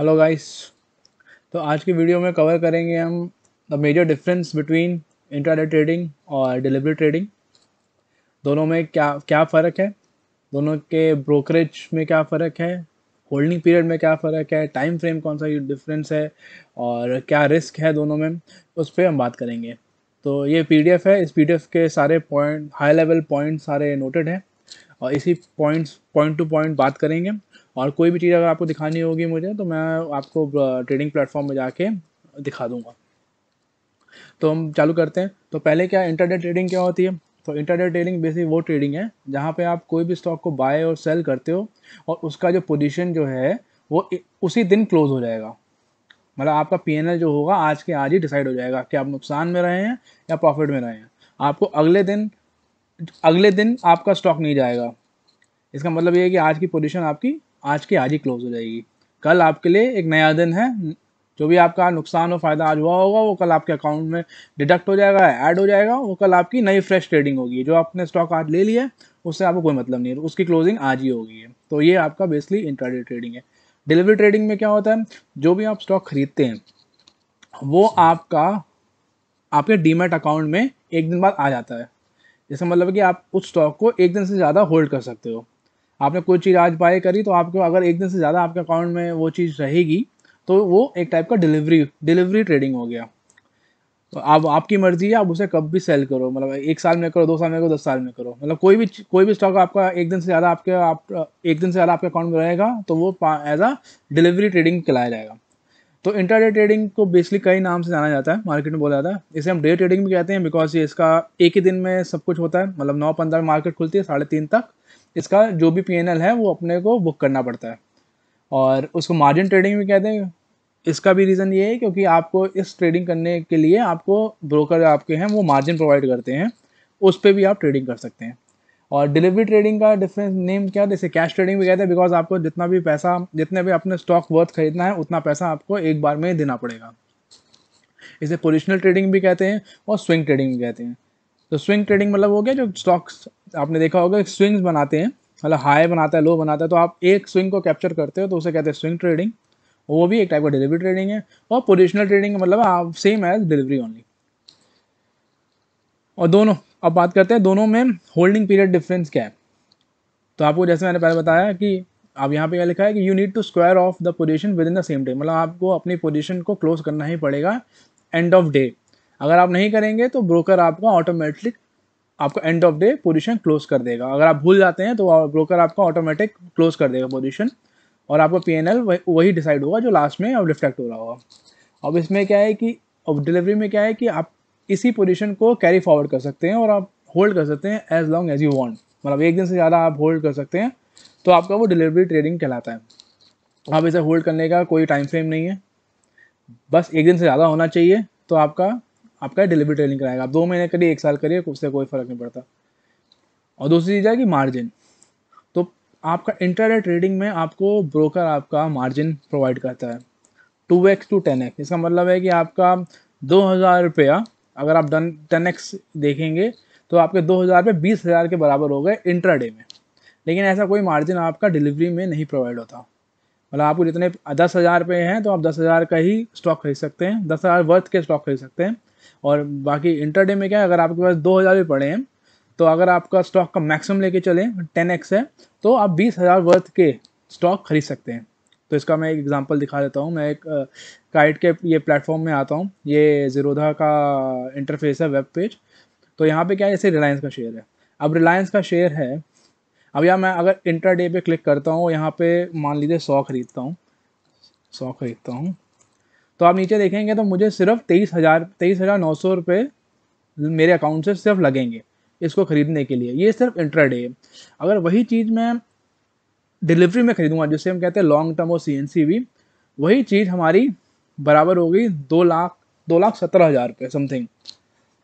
hello guys तो आज की वीडियो में कवर करेंगे हम the major difference between intraday trading और डिलीवरी ट्रेडिंग दोनों में क्या क्या फ़र्क है दोनों के ब्रोकरेज में क्या फ़र्क है होल्डिंग पीरियड में क्या फ़र्क है टाइम फ्रेम कौन सा डिफरेंस है और क्या रिस्क है दोनों में उस पर हम बात करेंगे तो ये पी है इस पी के सारे पॉइंट हाई लेवल पॉइंट सारे नोटेड हैं और इसी पॉइंट्स पॉइंट टू पॉइंट बात करेंगे और कोई भी चीज़ अगर आपको दिखानी होगी मुझे तो मैं आपको ट्रेडिंग प्लेटफॉर्म में जाके दिखा दूंगा तो हम चालू करते हैं तो पहले क्या इंटरनेट ट्रेडिंग क्या होती है तो इंटरनेट ट्रेडिंग बेसिक वो ट्रेडिंग है जहाँ पे आप कोई भी स्टॉक को बाय और सेल करते हो और उसका जो पोजीशन जो है वो उसी दिन क्लोज हो जाएगा मतलब आपका पी जो होगा आज के आज ही डिसाइड हो जाएगा कि आप नुकसान में रहे हैं या प्रॉफिट में रहे हैं आपको अगले दिन अगले दिन आपका स्टॉक नहीं जाएगा इसका मतलब ये है कि आज की पोजीशन आपकी आज के आज ही क्लोज हो जाएगी कल आपके लिए एक नया दिन है जो भी आपका नुकसान और फ़ायदा आज हुआ होगा वो कल आपके अकाउंट में डिडक्ट हो जाएगा ऐड हो जाएगा वो कल आपकी नई फ्रेश ट्रेडिंग होगी जो आपने स्टॉक आज ले लिया है उससे आपको कोई मतलब नहीं है उसकी क्लोजिंग आज ही होगी है तो ये आपका बेसिकली इंटरडे ट्रेडिंग है डिलीवरी ट्रेडिंग में क्या होता है जो भी आप स्टॉक खरीदते हैं वो आपका आपके डीमेट अकाउंट में एक दिन बाद आ जाता है जैसे मतलब कि आप उस स्टॉक को एक दिन से ज़्यादा होल्ड कर सकते हो आपने कोई चीज़ आज बाय करी तो आपको अगर एक दिन से ज़्यादा आपके अकाउंट में वो चीज़ रहेगी तो वो एक टाइप का डिलीवरी डिलीवरी ट्रेडिंग हो गया तो आप आपकी मर्जी है आप उसे कब भी सेल करो मतलब एक साल में करो दो साल में करो दस साल में करो मतलब कोई भी कोई भी स्टॉक आपका एक दिन से ज़्यादा आपके आप एक दिन से ज़्यादा आपके अकाउंट में रहेगा तो वो एज अ डिलीवरी ट्रेडिंग कहलाया जाएगा तो इंटरडे ट्रेडिंग को बेसिकली कई नाम से जाना जाता है मार्केट में बोला जाता है इसे हम डे ट्रेडिंग भी कहते हैं बिकॉज ये इसका एक ही दिन में सब कुछ होता है मतलब नौ पंद्रह मार्केट खुलती है साढ़े तीन तक इसका जो भी पी है वो अपने को बुक करना पड़ता है और उसको मार्जिन ट्रेडिंग भी कहते हैं इसका भी रीज़न ये है क्योंकि आपको इस ट्रेडिंग करने के लिए आपको ब्रोकर आपके हैं वो मार्जिन प्रोवाइड करते हैं उस पर भी आप ट्रेडिंग कर सकते हैं और डिलीवरी ट्रेडिंग का डिफरेंस नेम क्या जैसे कैश ट्रेडिंग भी कहते हैं बिकॉज आपको जितना भी पैसा जितने भी अपने स्टॉक वर्थ खरीदना है उतना पैसा आपको एक बार में देना पड़ेगा इसे पोजिशनल ट्रेडिंग भी कहते हैं और स्विंग ट्रेडिंग भी कहते हैं तो स्विंग ट्रेडिंग मतलब हो गया जो स्टॉक्स आपने देखा होगा स्विंग्स बनाते हैं मतलब हाई बनाता है लो बनाता है तो आप एक स्विंग को कैप्चर करते हो तो उसे कहते हैं स्विंग ट्रेडिंग वो भी एक टाइप का डिलीवरी ट्रेडिंग है और पोजिशनल ट्रेडिंग मतलब आप सेम एज डिलीवरी ओनली और दोनों अब बात करते हैं दोनों में होल्डिंग पीरियड डिफरेंस क्या है तो आपको जैसे मैंने पहले बताया कि आप यहाँ पे क्या लिखा है कि you need to square off the position within the same day मतलब आपको अपनी पोजीशन को क्लोज करना ही पड़ेगा एंड ऑफ डे अगर आप नहीं करेंगे तो ब्रोकर आपको ऑटोमेटिक आपका end of day position close कर देगा अगर आप भूल जाते हैं तो ब्रोकर आपका ऑटोमेटिक क्लोज कर देगा पोजीशन और आपका पी एन एल वही डिसाइड होगा जो लास्ट में अब रिफ्लेक्ट हो रहा होगा अब इसमें क्या है कि अब डिलीवरी में क्या है कि आप इसी पोजीशन को कैरी फॉरवर्ड कर सकते हैं और आप होल्ड कर सकते हैं as long as you want मतलब एक दिन से ज़्यादा आप होल्ड कर सकते हैं तो आपका वो डिलीवरी ट्रेडिंग कहलाता है आप इसे होल्ड करने का कोई टाइम फ्रेम नहीं है बस एक दिन से ज़्यादा होना चाहिए तो आपका आपका डिलीवरी ट्रेनिंग कराएगा आप दो महीने करिए एक साल करिए उससे कोई फ़र्क नहीं पड़ता और दूसरी चीज़ है कि मार्जिन तो आपका इंटरनेट ट्रेडिंग में आपको ब्रोकर आपका मार्जिन प्रोवाइड करता है two x to ten x इसका मतलब है कि आपका दो हज़ार रुपया अगर आप डन टेन एक्स देखेंगे तो आपके दो हज़ार रुपये बीस हज़ार के बराबर हो गए डे में लेकिन ऐसा कोई मार्जिन आपका डिलीवरी में नहीं प्रोवाइड होता मतलब आपको जितने दस हज़ार रुपये हैं तो आप दस हज़ार का ही स्टॉक खरीद सकते हैं दस हज़ार वर्थ के स्टॉक खरीद सकते हैं और बाकी इंटरडे में क्या है अगर आपके पास दो हज़ार भी पड़े हैं तो अगर आपका स्टॉक का मैक्सिमम लेके चले टेन एक्स है तो आप बीस हज़ार वर्थ के स्टॉक खरीद सकते हैं तो इसका मैं एक एग्जांपल दिखा देता हूँ मैं एक काइट के ये प्लेटफॉर्म में आता हूँ ये ज़ीरोधा का इंटरफेस है वेब पेज तो यहाँ पे क्या है जैसे रिलायंस का शेयर है अब रिलायंस का शेयर है अब यहाँ मैं अगर इंटर पे क्लिक करता हूँ यहाँ पे मान लीजिए सौ खरीदता हूँ सौ खरीदता हूँ तो आप नीचे देखेंगे तो मुझे सिर्फ तेईस हज़ार तेईस हज़ार नौ सौ रुपये मेरे अकाउंट से सिर्फ लगेंगे इसको ख़रीदने के लिए ये सिर्फ इंटरडे है अगर वही चीज़ मैं डिलीवरी में ख़रीदूँगा जिससे हम कहते हैं लॉन्ग टर्म और सी एन सी भी वही चीज़ हमारी बराबर होगी दो लाख दो लाख सत्रह हज़ार रुपये समथिंग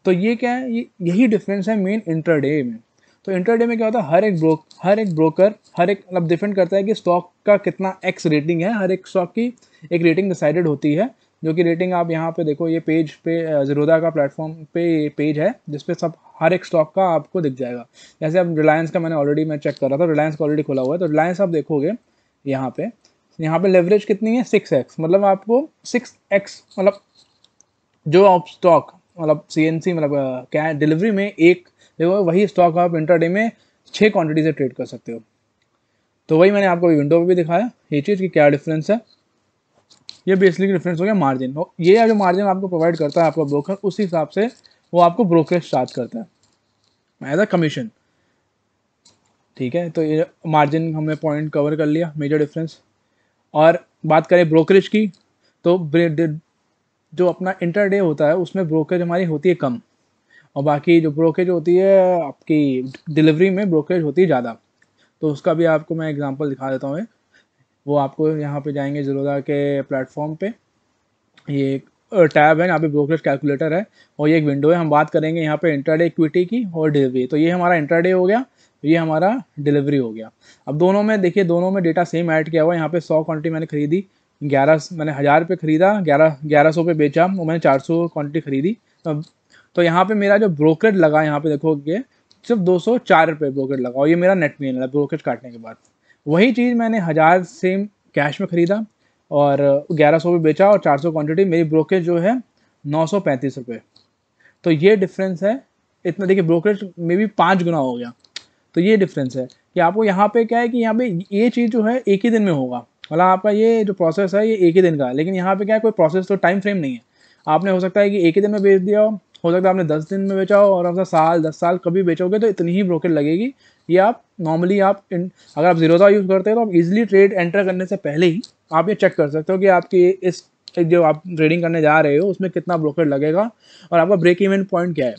तो ये क्या है ये यही डिफरेंस है मेन इंटरडे में तो इंटरडे में क्या होता है हर एक ब्रोक हर एक ब्रोकर हर एक मतलब डिपेंड करता है कि स्टॉक का कितना एक्स रेटिंग है हर एक स्टॉक की एक रेटिंग डिसाइडेड होती है जो कि रेटिंग आप यहाँ पे देखो ये पेज पे ज़ीरोदा का प्लेटफॉर्म पे ये पेज है जिसपे सब हर एक स्टॉक का आपको दिख जाएगा जैसे अब रिलायंस का मैंने ऑलरेडी मैं चेक कर रहा था रिलायंस का ऑलरेडी खुला हुआ है तो रिलायंस आप देखोगे यहाँ पे यहाँ पे लेवरेज कितनी है सिक्स एक्स मतलब आपको सिक्स एक्स मतलब जो आप स्टॉक मतलब सी मतलब क्या डिलीवरी में एक देखो वही स्टॉक आप इंटरडे में छः क्वान्टिटी से ट्रेड कर सकते हो तो वही मैंने आपको विंडो पर भी दिखाया ये चीज़ की क्या डिफरेंस है ये बेसिकली डिफरेंस हो गया मार्जिन ये जो मार्जिन आपको प्रोवाइड करता है आपका ब्रोकर उस हिसाब से वो आपको ब्रोकरेज चार्ज करता है एज अ कमीशन ठीक है तो ये मार्जिन हमने पॉइंट कवर कर लिया मेजर डिफरेंस और बात करें ब्रोकरेज की तो जो अपना इंटर डे होता है उसमें ब्रोकरेज हमारी होती है कम और बाकी जो ब्रोकरेज होती है आपकी डिलीवरी में ब्रोकरेज होती है ज़्यादा तो उसका भी आपको मैं एग्जांपल दिखा देता हूँ वो आपको यहाँ पे जाएंगे ज़रोदा के प्लेटफॉर्म पे ये एक टैब है यहाँ पे ब्रोकरेज कैलकुलेटर है और ये एक विंडो है हम बात करेंगे यहाँ पे इंटरडे इक्विटी की और डिलीवरी तो ये हमारा इंटरडे हो गया ये हमारा डिलीवरी हो गया अब दोनों में देखिए दोनों में डेटा सेम ऐड किया हुआ है यहाँ पे सौ क्वान्टिटी मैंने खरीदी ग्यारह मैंने हज़ार रुपये खरीदा ग्यारह ग्यारह सौ पे बेचा और मैंने चार सौ क्वान्टिटी खरीदी तो, तो यहाँ पे मेरा जो ब्रोकरेज लगा यहाँ पे देखोगे सिर्फ दो सौ चार रुपये ब्रोकरेज लगा और ये मेरा नेट मेन है ब्रोकरेज काटने के बाद वही चीज़ मैंने हज़ार सेम कैश में ख़रीदा और ग्यारह सौ में बेचा और चार सौ क्वान्टिटी मेरी ब्रोकरेज जो है नौ सौ पैंतीस रुपये तो ये डिफरेंस है इतना देखिए ब्रोकरेज में भी पाँच गुना हो गया तो ये डिफरेंस है कि आपको यहाँ पे क्या है कि यहाँ पे ये चीज़ जो है एक ही दिन में होगा मतलब आपका ये जो प्रोसेस है ये एक ही दिन का लेकिन यहाँ पे क्या है कोई प्रोसेस तो टाइम फ्रेम नहीं है आपने हो सकता है कि एक ही दिन में बेच दिया हो हो सकता है आपने दस दिन में बेचा हो और आपका साल दस साल कभी बेचोगे तो इतनी ही ब्रोकेट लगेगी ये आप नॉर्मली आप इन अगर आप जीरोधा यूज़ करते हो तो आप इजीली ट्रेड एंटर करने से पहले ही आप ये चेक कर सकते हो कि आपकी इस जो आप ट्रेडिंग करने जा रहे हो उसमें कितना ब्रोकेट लगेगा और आपका ब्रेक इवेंट पॉइंट क्या है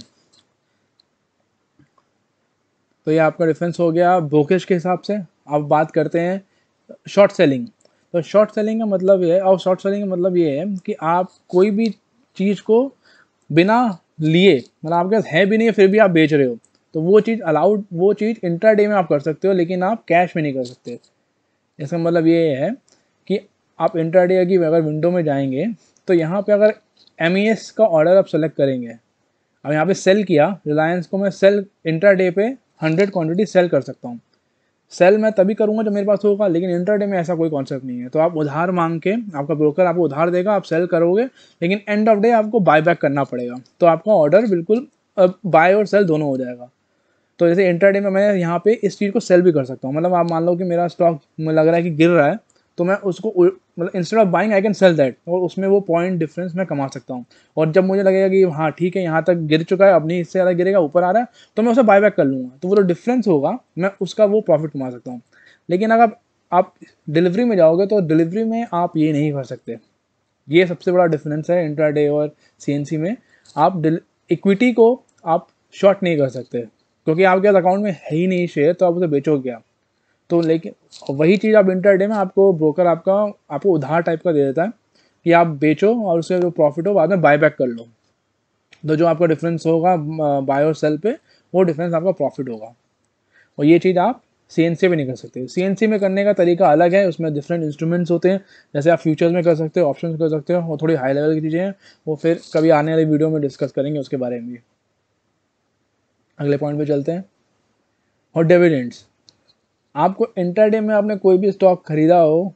तो ये आपका डिफरेंस हो गया ब्रोकेज के हिसाब से आप बात करते हैं शॉर्ट सेलिंग तो शॉर्ट सेलिंग का मतलब ये है और शॉर्ट सेलिंग का मतलब ये है कि आप कोई भी चीज़ को बिना लिए मतलब आपके पास है भी नहीं फिर भी आप बेच रहे हो तो वो चीज़ अलाउड वो चीज़ डे में आप कर सकते हो लेकिन आप कैश में नहीं कर सकते इसका मतलब ये है कि आप डे की अगर विंडो में जाएंगे तो यहाँ पे अगर एम e का ऑर्डर आप सेलेक्ट करेंगे अब यहाँ पे सेल किया रिलायंस को मैं सेल डे पे हंड्रेड क्वान्टिटी सेल कर सकता हूँ सेल मैं तभी करूँगा जब मेरे पास होगा लेकिन इंटरडे में ऐसा कोई कॉन्सेप्ट नहीं है तो आप उधार मांग के आपका ब्रोकर आपको उधार देगा आप सेल करोगे लेकिन एंड ऑफ डे आपको बाय बैक करना पड़ेगा तो आपका ऑर्डर बिल्कुल बाय और सेल दोनों हो जाएगा तो जैसे इंटरडे में मैं यहाँ पे इस चीज़ को सेल भी कर सकता हूँ मतलब आप मान लो कि मेरा स्टॉक लग रहा है कि गिर रहा है तो मैं उसको मतलब instead of buying I can sell that और उसमें वो पॉइंट डिफरेंस मैं कमा सकता हूँ और जब मुझे लगेगा कि हाँ ठीक है यहाँ तक गिर चुका है अपनी इससे ज़्यादा गिरेगा ऊपर आ रहा है तो मैं उसे बाय बैक कर लूँगा तो वो जो डिफरेंस होगा मैं उसका वो प्रॉफिट कमा सकता हूँ लेकिन अगर आप डिलीवरी में जाओगे तो डिलीवरी में आप ये नहीं कर सकते ये सबसे बड़ा डिफरेंस है इंट्राडे और सी में आप इक्विटी को आप शॉर्ट नहीं कर सकते क्योंकि आपके अकाउंट में है ही नहीं शेयर तो आप उसे बेचोगे आप तो लेकिन वही चीज़ आप इंटर डे में आपको ब्रोकर आपका आपको उधार टाइप का दे देता है कि आप बेचो और उसका जो प्रॉफिट हो बाद में बाय बैक कर लो तो जो आपका डिफरेंस होगा बाय और सेल पे वो डिफरेंस आपका प्रॉफिट होगा और ये चीज़ आप सी एन सी में नहीं कर सकते सी एन सी में करने का तरीका अलग है उसमें डिफरेंट इंस्ट्रूमेंट्स होते हैं जैसे आप फ्यूचर्स में कर सकते हो ऑप्शन कर सकते हो वो थोड़ी हाई लेवल की चीज़ें हैं वो फिर कभी आने वाली वीडियो में डिस्कस करेंगे उसके बारे में भी अगले पॉइंट पे चलते हैं और डिविडेंड्स आपको इंटरडे में आपने कोई भी स्टॉक खरीदा हो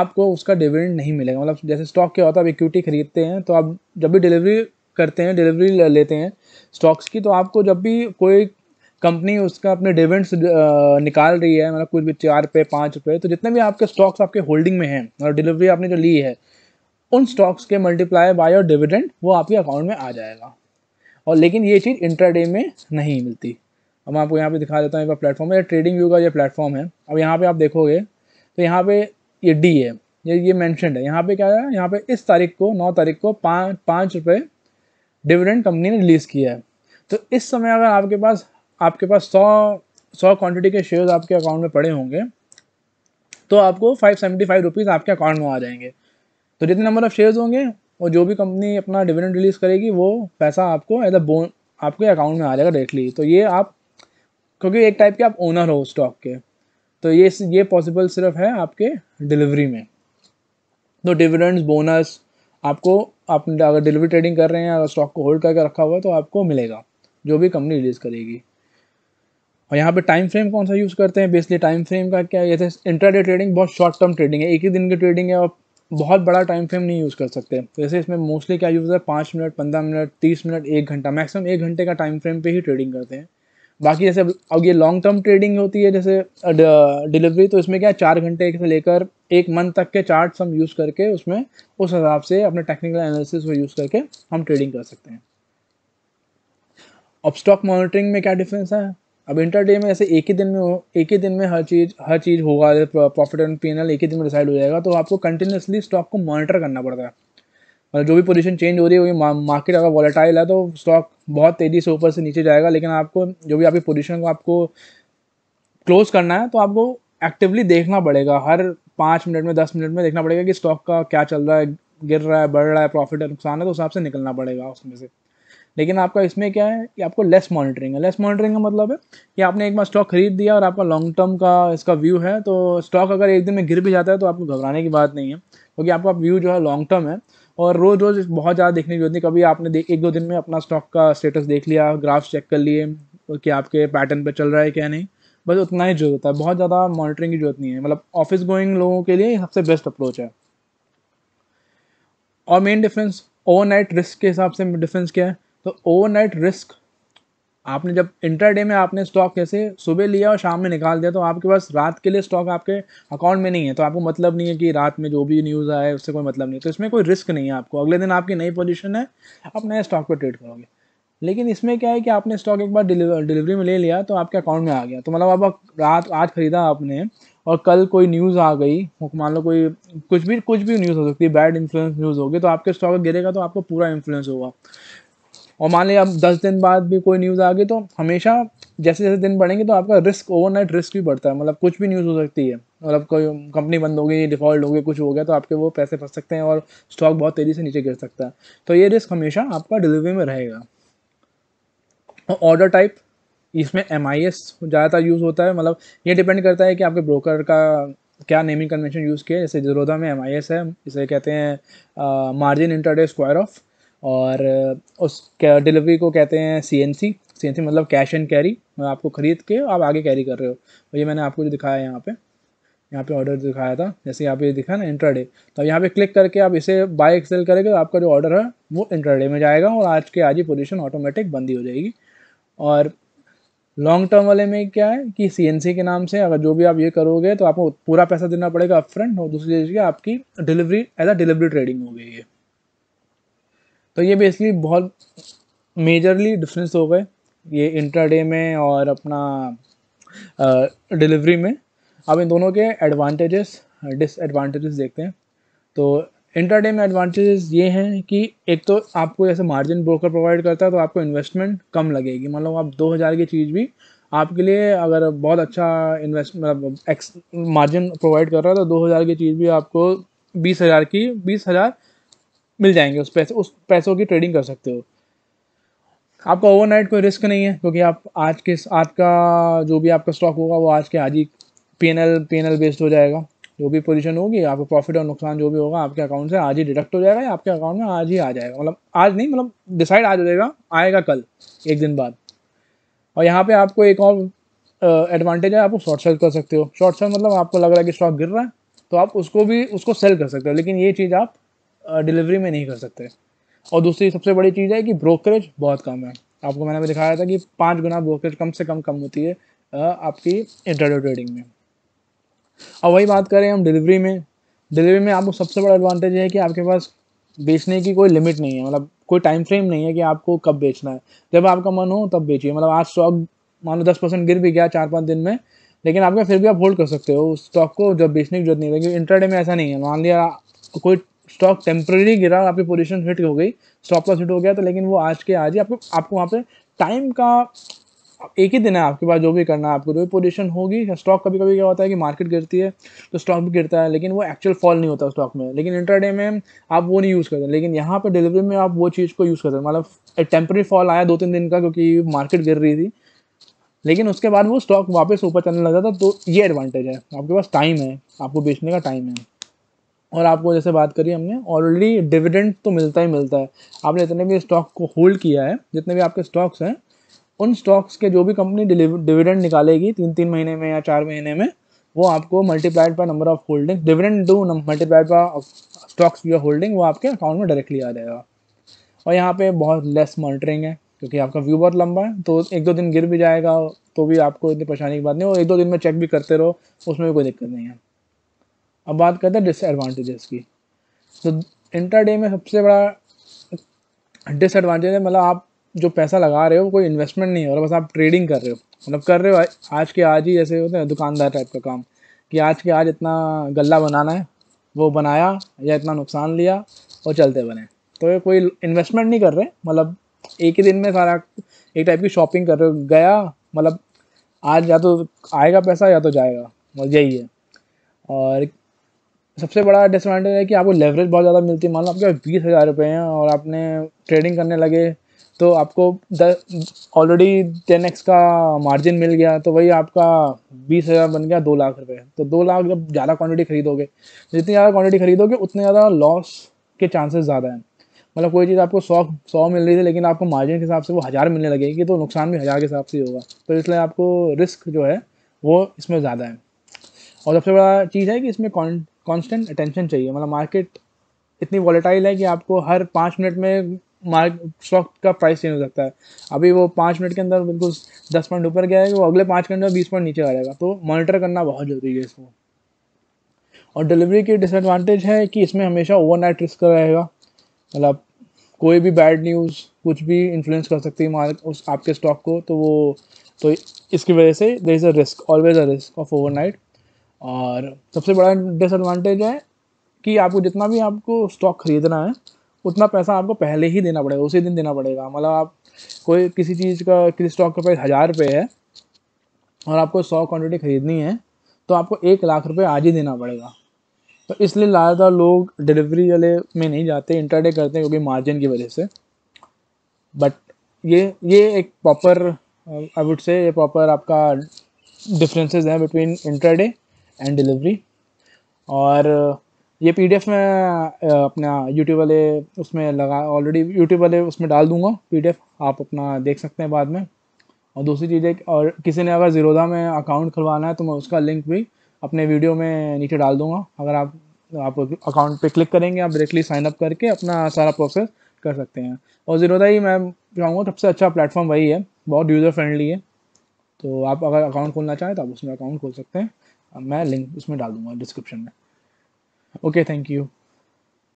आपको उसका डिविडेंड नहीं मिलेगा मतलब जैसे स्टॉक क्या होता है आप इक्विटी खरीदते हैं तो आप जब भी डिलीवरी करते हैं डिलीवरी लेते हैं स्टॉक्स की तो आपको जब भी कोई कंपनी उसका अपने डिविडेंड्स निकाल रही है मतलब कुछ भी चार रुपये पाँच रुपये तो जितने भी आपके स्टॉक्स आपके होल्डिंग में हैं और डिलीवरी आपने जो ली है उन स्टॉक्स के मल्टीप्लाई बाय और डिविडेंड वो आपके अकाउंट में आ जाएगा और लेकिन ये चीज़ इंटरडे में नहीं मिलती अब मैं आपको यहाँ पे दिखा देता हूँ एक प्लेटफॉर्म है ट्रेडिंग व्यू का ये प्लेटफॉर्म है अब यहाँ पे आप देखोगे तो यहाँ पे ये डी है ये ये मैंशनड है यहाँ पे क्या है यहाँ पे इस तारीख को नौ तारीख को पाँच पाँच रुपये डिविडेंड कंपनी ने रिलीज़ किया है तो इस समय अगर आपके पास आपके पास सौ सौ क्वान्टिटी के शेयर्स आपके अकाउंट में पड़े होंगे तो आपको फाइव सेवेंटी फाइव रुपीज़ आपके अकाउंट में आ जाएंगे तो जितने नंबर ऑफ शेयर्स होंगे और जो भी कंपनी अपना डिविडेंड रिलीज़ करेगी वो पैसा आपको एज अ बोन आपके अकाउंट में आ जाएगा डायरेक्टली तो ये आप क्योंकि एक टाइप के आप ओनर हो स्टॉक के तो ये ये पॉसिबल सिर्फ है आपके डिलीवरी में तो डिविडेंड्स बोनस आपको आप अगर डिलीवरी ट्रेडिंग कर रहे हैं अगर स्टॉक को होल्ड करके रखा हुआ है तो आपको मिलेगा जो भी कंपनी रिलीज़ करेगी और यहाँ पे टाइम फ्रेम कौन सा यूज़ करते हैं बेसिकली टाइम फ्रेम का क्या ये इंट्राडे ट्रेडिंग बहुत शॉर्ट टर्म ट्रेडिंग है एक ही दिन की ट्रेडिंग है और बहुत बड़ा टाइम फ्रेम नहीं यूज़ कर सकते जैसे इसमें मोस्टली क्या यूज़ है पाँच मिनट पंद्रह मिनट तीस मिनट एक घंटा मैक्सिमम एक घंटे का टाइम फ्रेम पे ही ट्रेडिंग करते हैं बाकी जैसे अब ये लॉन्ग टर्म ट्रेडिंग होती है जैसे डिलीवरी तो इसमें क्या है चार घंटे से लेकर एक मंथ तक के चार्ट हम यूज़ करके उसमें उस हिसाब से अपने टेक्निकल एनालिसिस को यूज़ करके हम ट्रेडिंग कर सकते हैं अब स्टॉक मॉनिटरिंग में क्या डिफरेंस है अब डे में ऐसे एक ही दिन में हो एक ही दिन में हर चीज़ हर चीज़ होगा प्रॉफिट एंड पी एक ही दिन में डिसाइड हो जाएगा तो आपको कंटिन्यूसली स्टॉक को मॉनिटर करना पड़ता है मतलब जो भी पोजीशन चेंज हो रही है वही मार्केट अगर वॉलेटाइल है तो स्टॉक बहुत तेज़ी से ऊपर से नीचे जाएगा लेकिन आपको जो भी आपकी पोजीशन को आपको क्लोज करना है तो आपको एक्टिवली देखना पड़ेगा हर पाँच मिनट में दस मिनट में देखना पड़ेगा कि स्टॉक का क्या चल रहा है गिर रहा है बढ़ रहा है प्रॉफिट है नुकसान है तो हिसाब से निकलना पड़ेगा उसमें से लेकिन आपका इसमें क्या है कि आपको लेस मॉनिटरिंग है लेस मॉनिटरिंग का मतलब है कि आपने एक बार स्टॉक खरीद दिया और आपका लॉन्ग टर्म का इसका व्यू है तो स्टॉक अगर एक दिन में गिर भी जाता है तो आपको घबराने की बात नहीं है क्योंकि तो आपका व्यू जो है लॉन्ग टर्म है और रोज़ रोज़ बहुत ज़्यादा देखने की जरूरत नहीं कभी आपने देख एक दो दिन में अपना स्टॉक का स्टेटस देख लिया ग्राफ्स चेक कर लिए कि आपके पैटर्न पर चल रहा है क्या नहीं बस उतना ही जरूरत है बहुत ज़्यादा मॉनिटरिंग की जरूरत नहीं है मतलब ऑफिस गोइंग लोगों के लिए सबसे बेस्ट अप्रोच है और मेन डिफरेंस ओवरनाइट रिस्क के हिसाब से डिफरेंस क्या है तो ओवरनाइट रिस्क आपने जब इंटरडे में आपने स्टॉक कैसे सुबह लिया और शाम में निकाल दिया तो आपके पास रात के लिए स्टॉक आपके अकाउंट में नहीं है तो आपको मतलब नहीं है कि रात में जो भी न्यूज़ आए उससे कोई मतलब नहीं तो इसमें कोई रिस्क नहीं है आपको अगले दिन आपकी नई पोजिशन है आप नए स्टॉक पर ट्रेड करोगे लेकिन इसमें क्या है कि आपने स्टॉक एक बार डिलीवरी में ले लिया तो आपके अकाउंट में आ गया तो मतलब आप रात आज ख़रीदा आपने और कल कोई न्यूज़ आ गई मान लो कोई कुछ भी कुछ भी न्यूज़ हो सकती है बैड इन्फ्लुएंस न्यूज़ होगी तो आपके स्टॉक गिरेगा तो आपको पूरा इन्फ्लुएंस होगा और मान लिया अब दस दिन बाद भी कोई न्यूज़ आ गई तो हमेशा जैसे जैसे दिन बढ़ेंगे तो आपका रिस्क ओवरनाइट रिस्क भी बढ़ता है मतलब कुछ भी न्यूज़ हो सकती है मतलब कोई कंपनी बंद हो गई डिफ़ॉल्ट हो गई कुछ हो गया तो आपके वो पैसे फंस सकते हैं और स्टॉक बहुत तेज़ी से नीचे गिर सकता है तो ये रिस्क हमेशा आपका डिलीवरी में रहेगा और ऑर्डर टाइप इसमें एम आई एस ज़्यादातर यूज़ होता है मतलब ये डिपेंड करता है कि आपके ब्रोकर का क्या नेमिंग कन्वेंशन यूज़ किया जैसे जरोदा में एम आई एस है इसे कहते हैं मार्जिन इंटरडे स्क्वायर ऑफ और उस डिलीवरी को कहते हैं C N C C N C मतलब कैश एंड कैरी आपको ख़रीद के आप आगे कैरी कर रहे हो और ये मैंने आपको जो दिखाया यहाँ पे यहाँ पे ऑर्डर दिखाया था जैसे यहाँ पे दिखा ना इंटरडे तो यहाँ पे क्लिक करके आप इसे बाय एक्सेल करेंगे तो आपका जो ऑर्डर है वो इंट्राडे में जाएगा और आज के आज ही पोजिशन ऑटोमेटिक बंदी हो जाएगी और लॉन्ग टर्म वाले में क्या है कि सी के नाम से अगर जो भी आप ये करोगे तो आपको पूरा पैसा देना पड़ेगा अपफ्रंट और दूसरी चीज़ की आपकी delivery as a delivery trading हो गई है तो ये बेसिकली बहुत मेजरली डिफरेंस हो गए ये इंट्राडे में और अपना डिलीवरी में अब इन दोनों के एडवांटेजेस डिसएडवांटेजेस देखते हैं तो इंट्राडे में एडवांटेजेस ये हैं कि एक तो आपको जैसे मार्जिन ब्रोकर प्रोवाइड करता है तो आपको इन्वेस्टमेंट कम लगेगी मतलब आप 2000 की चीज़ भी आपके लिए अगर बहुत अच्छा इन्वेस्ट मतलब एक्स मार्जिन प्रोवाइड कर रहा है तो 2000 की चीज़ भी आपको बीस हज़ार की बीस हज़ार मिल जाएंगे उस पैसे उस पैसों की ट्रेडिंग कर सकते हो आपका ओवरनाइट कोई रिस्क नहीं है क्योंकि आप आज के आज का जो भी आपका स्टॉक होगा वो आज के आज ही P N L P N L based हो जाएगा जो भी पोजीशन होगी आपको प्रॉफिट और नुकसान जो भी होगा आपके अकाउंट से आज ही डिडक्ट हो जाएगा या आपके अकाउंट में आज ही आ जाएगा मतलब आज नहीं मतलब डिसाइड आज हो जाएगा आएगा कल एक दिन बाद और यहाँ पे आपको एक और एडवांटेज है आप शॉर्ट सेल कर सकते हो शॉर्ट सेल मतलब आपको लग रहा है कि स्टॉक गिर रहा है तो आप उसको भी उसको सेल कर सकते हो लेकिन ये चीज़ आप डिलीवरी में नहीं कर सकते और दूसरी सबसे बड़ी चीज़ है कि ब्रोकरेज बहुत कम है आपको मैंने अभी दिखाया था कि पाँच गुना ब्रोकरेज कम से कम कम होती है आपकी इंटरडे ट्रेडिंग में और वही बात करें हम डिलीवरी में डिलीवरी में आपको सबसे बड़ा एडवांटेज है कि आपके पास बेचने की कोई लिमिट नहीं है मतलब कोई टाइम फ्रेम नहीं है कि आपको कब बेचना है जब आपका मन हो तब बेचिए मतलब आज स्टॉक मान लो दस परसेंट गिर भी गया चार पाँच दिन में लेकिन आपके फिर भी आप होल्ड कर सकते हो उस स्टॉक को जब बेचने की जरूरत नहीं क्योंकि इंटरडे में ऐसा नहीं है मान लिया कोई स्टॉक टेम्प्रेरी गिरा आपकी पोजिशन हिट हो गई स्टॉप लॉस हिट हो गया तो लेकिन वो आज के आज ही आपको आपको वहाँ पे टाइम का एक ही दिन है आपके पास जो भी करना है आपको जो भी पोजिशन होगी स्टॉक कभी कभी क्या होता है कि मार्केट गिरती है तो स्टॉक भी गिरता है लेकिन वो एक्चुअल फॉल नहीं होता स्टॉक में लेकिन इंटरडे में आप वो नहीं यूज़ करते लेकिन यहाँ पर डिलीवरी में आप वो चीज़ को यूज़ करते मतलब मतलब टेम्प्रेरी फॉल आया दो तीन दिन का क्योंकि मार्केट गिर रही थी लेकिन उसके बाद वो स्टॉक वापस ऊपर चलने लग जाता तो ये एडवांटेज है आपके पास टाइम है आपको बेचने का टाइम है और आपको जैसे बात करी हमने ऑलरेडी डिविडेंड तो मिलता ही मिलता है आपने जितने भी स्टॉक को होल्ड किया है जितने भी आपके स्टॉक्स हैं उन स्टॉक्स के जो भी कंपनी डिविडेंड निकालेगी तीन तीन महीने में या चार महीने में वो आपको multiplied by number of holding dividend do multiplied per stocks your holding वो आपके अकाउंट में डायरेक्टली आ जाएगा और यहाँ पे बहुत लेस मॉनिटरिंग है क्योंकि आपका व्यू बहुत लंबा है तो एक दो दिन गिर भी जाएगा तो भी आपको इतनी परेशानी की बात नहीं और एक दो दिन में चेक भी करते रहो उसमें भी कोई दिक्कत नहीं है अब बात करते हैं डिसएडवांटेजेस की तो इंटरडे में सबसे बड़ा डिसएडवांटेज है मतलब आप जो पैसा लगा रहे हो कोई इन्वेस्टमेंट नहीं हो रहा बस आप ट्रेडिंग कर रहे हो मतलब कर रहे हो आज के आज ही जैसे होते हैं दुकानदार टाइप का काम कि आज के आज इतना गला बनाना है वो बनाया या इतना नुकसान लिया और चलते बने तो ये कोई इन्वेस्टमेंट नहीं कर रहे मतलब एक ही दिन में सारा एक टाइप की शॉपिंग कर रहे हो गया मतलब आज या तो आएगा पैसा या तो जाएगा मतलब यही है और सबसे बड़ा डिसएडवांटेज है कि आपको लेवरेज बहुत ज़्यादा मिलती है मान लो आपके पास बीस हज़ार रुपये हैं और आपने ट्रेडिंग करने लगे तो आपको द ऑलरेडी टेन एक्स का मार्जिन मिल गया तो वही आपका बीस हज़ार बन गया दो लाख रुपये तो दो लाख जब ज़्यादा क्वान्टिटी खरीदोगे जितनी ज़्यादा क्वान्टिटी खरीदोगे उतने ज़्यादा लॉस के चांसेस ज़्यादा हैं मतलब कोई चीज़ आपको सौ सौ मिल रही थी लेकिन आपको मार्जिन के हिसाब से वो हज़ार मिलने लगेगी तो नुकसान भी हज़ार के हिसाब से ही होगा तो इसलिए आपको रिस्क जो है वो इसमें ज़्यादा है और सबसे बड़ा चीज़ है कि इसमें कांस्टेंट अटेंशन चाहिए मतलब मार्केट इतनी वॉलेटाइल है कि आपको हर पाँच मिनट में मार्क स्टॉक का प्राइस चेंज हो सकता है अभी वो पाँच मिनट के अंदर बिल्कुल दस पॉइंट ऊपर गया है वो अगले पाँच मिनट में बीस पॉइंट नीचे आ जाएगा तो मॉनिटर करना बहुत ज़रूरी है इसको और डिलीवरी की डिसएडवांटेज है कि इसमें हमेशा ओवरनाइट रिस्क रहेगा मतलब कोई भी बैड न्यूज़ कुछ भी इन्फ्लुएंस कर सकती है मार्क उस आपके स्टॉक को तो वो तो इसकी वजह से there is a risk always a risk of overnight और सबसे बड़ा डिसएडवांटेज है कि आपको जितना भी आपको स्टॉक खरीदना है उतना पैसा आपको पहले ही देना पड़ेगा उसी दिन देना पड़ेगा मतलब आप कोई किसी चीज़ का किसी स्टॉक का प्राइस हज़ार रुपये है और आपको सौ क्वान्टिटी ख़रीदनी है तो आपको एक लाख रुपये आज ही देना पड़ेगा तो इसलिए ज़्यादातर लोग डिलीवरी वाले में नहीं जाते इंटरडे करते हैं क्योंकि मार्जिन की वजह से बट ये ये एक प्रॉपर आई वुड से ये प्रॉपर आपका डिफरेंसेस हैं बिटवीन इंटरडे एंड डिलीवरी और ये पीडीएफ मैं अपना यूट्यूब वाले उसमें लगा ऑलरेडी यूट्यूब वाले उसमें डाल दूंगा पीडीएफ आप अपना देख सकते हैं बाद में और दूसरी चीज़ है और किसी ने अगर ज़ीरोधा में अकाउंट खुलवाना है तो मैं उसका लिंक भी अपने वीडियो में नीचे डाल दूंगा अगर आप आप अकाउंट पे क्लिक करेंगे आप डायरेक्टली साइन अप करके अपना सारा प्रोसेस कर सकते हैं और ज़ीरोधा ही मैं चाहूँगा सबसे अच्छा प्लेटफॉर्म वही है बहुत यूज़र फ्रेंडली है तो आप अगर अकाउंट खोलना चाहें तो आप उसमें अकाउंट खोल सकते हैं मैं लिंक उसमें डाल दूंगा डिस्क्रिप्शन में ओके थैंक यू